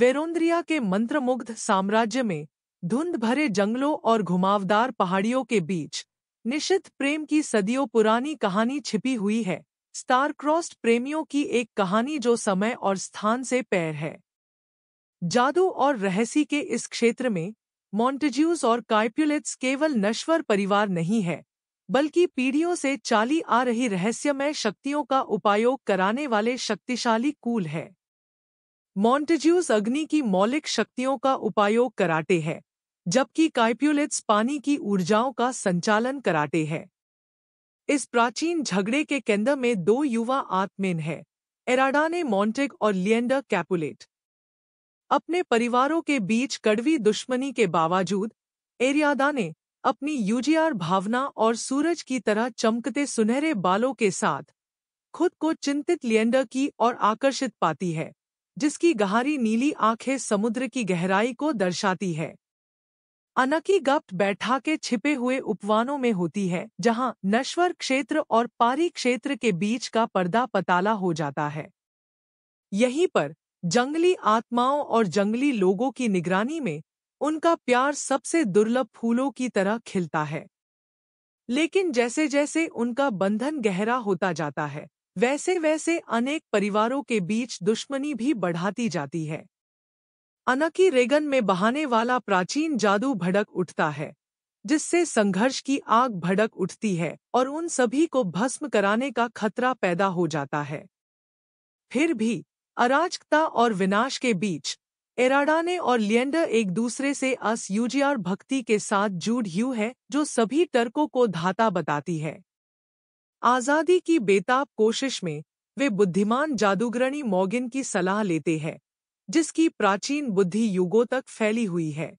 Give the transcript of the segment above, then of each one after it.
वेरोंद्रिया के मंत्रमुग्ध साम्राज्य में धुंध भरे जंगलों और घुमावदार पहाड़ियों के बीच निशित प्रेम की सदियों पुरानी कहानी छिपी हुई है स्टारक्रॉस्ट प्रेमियों की एक कहानी जो समय और स्थान से पैर है जादू और रहस्य के इस क्षेत्र में मॉन्टेज्यूज और काइप्युलेट्स केवल नश्वर परिवार नहीं है बल्कि पीढ़ियों से चाली आ रही रहस्यमय शक्तियों का उपयोग कराने वाले शक्तिशाली कूल है मॉन्टेज्यूस अग्नि की मौलिक शक्तियों का उपायोग कराटे है जबकि काइप्यूलिट्स पानी की ऊर्जाओं का संचालन कराटे है इस प्राचीन झगड़े के केंद्र में दो युवा आत्मेन है एराडाने मॉन्टेग और लियंडर कैपुलेट अपने परिवारों के बीच कड़वी दुश्मनी के बावजूद एरियादा ने अपनी यूजीआर भावना और सूरज की तरह चमकते सुनहरे बालों के साथ खुद को चिंतित लियंडर की और आकर्षित पाती है जिसकी गहरी नीली आंखें समुद्र की गहराई को दर्शाती है अनकी गप्त बैठा के छिपे हुए उपवानों में होती है जहां नश्वर क्षेत्र और पारी क्षेत्र के बीच का पर्दा पताला हो जाता है यहीं पर जंगली आत्माओं और जंगली लोगों की निगरानी में उनका प्यार सबसे दुर्लभ फूलों की तरह खिलता है लेकिन जैसे जैसे उनका बंधन गहरा होता जाता है वैसे वैसे अनेक परिवारों के बीच दुश्मनी भी बढ़ाती जाती है अनकी रेगन में बहाने वाला प्राचीन जादू भड़क उठता है जिससे संघर्ष की आग भड़क उठती है और उन सभी को भस्म कराने का खतरा पैदा हो जाता है फिर भी अराजकता और विनाश के बीच एराडाने और लियंडर एक दूसरे से असयूजीआर भक्ति के साथ जूड यू है जो सभी टर्कों को धाता बताती है आजादी की बेताब कोशिश में वे बुद्धिमान जादूगरणी मोगिन की सलाह लेते हैं जिसकी प्राचीन बुद्धि युगों तक फैली हुई है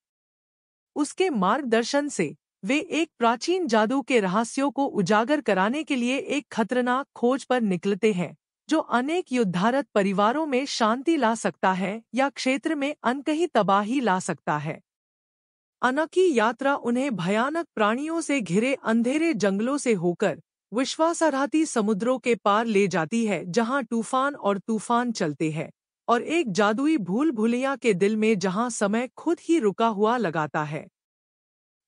उसके मार्गदर्शन से वे एक प्राचीन जादू के रहस्यों को उजागर कराने के लिए एक खतरनाक खोज पर निकलते हैं जो अनेक युद्धारत परिवारों में शांति ला सकता है या क्षेत्र में अनकही तबाही ला सकता है अनकी यात्रा उन्हें भयानक प्राणियों से घिरे अंधेरे जंगलों से होकर विश्वासारहाती समुद्रों के पार ले जाती है जहां तूफान और तूफान चलते हैं और एक जादुई भूल भुलिया के दिल में जहां समय खुद ही रुका हुआ लगाता है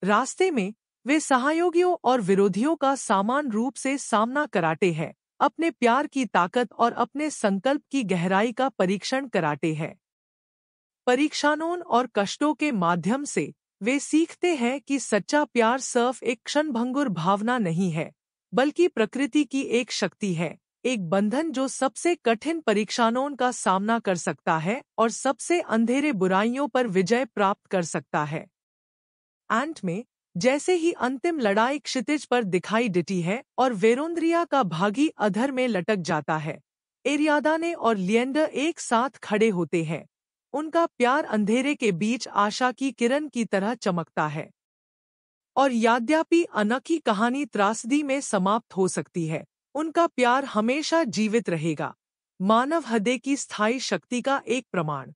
रास्ते में वे सहयोगियों और विरोधियों का सामान रूप से सामना कराते हैं अपने प्यार की ताकत और अपने संकल्प की गहराई का परीक्षण कराते हैं परीक्षानों और कष्टों के माध्यम से वे सीखते हैं कि सच्चा प्यार सिर्फ एक क्षणभंगुर भावना नहीं है बल्कि प्रकृति की एक शक्ति है एक बंधन जो सबसे कठिन परीक्षाओं का सामना कर सकता है और सबसे अंधेरे बुराइयों पर विजय प्राप्त कर सकता है एंट में जैसे ही अंतिम लड़ाई क्षितिज पर दिखाई डिटी है और वेरोन्द्रिया का भागी अधर में लटक जाता है एरियादा ने और लियंडर एक साथ खड़े होते हैं उनका प्यार अंधेरे के बीच आशा की किरण की तरह चमकता है और याद्यापि अना की कहानी त्रासदी में समाप्त हो सकती है उनका प्यार हमेशा जीवित रहेगा मानव हृदय की स्थायी शक्ति का एक प्रमाण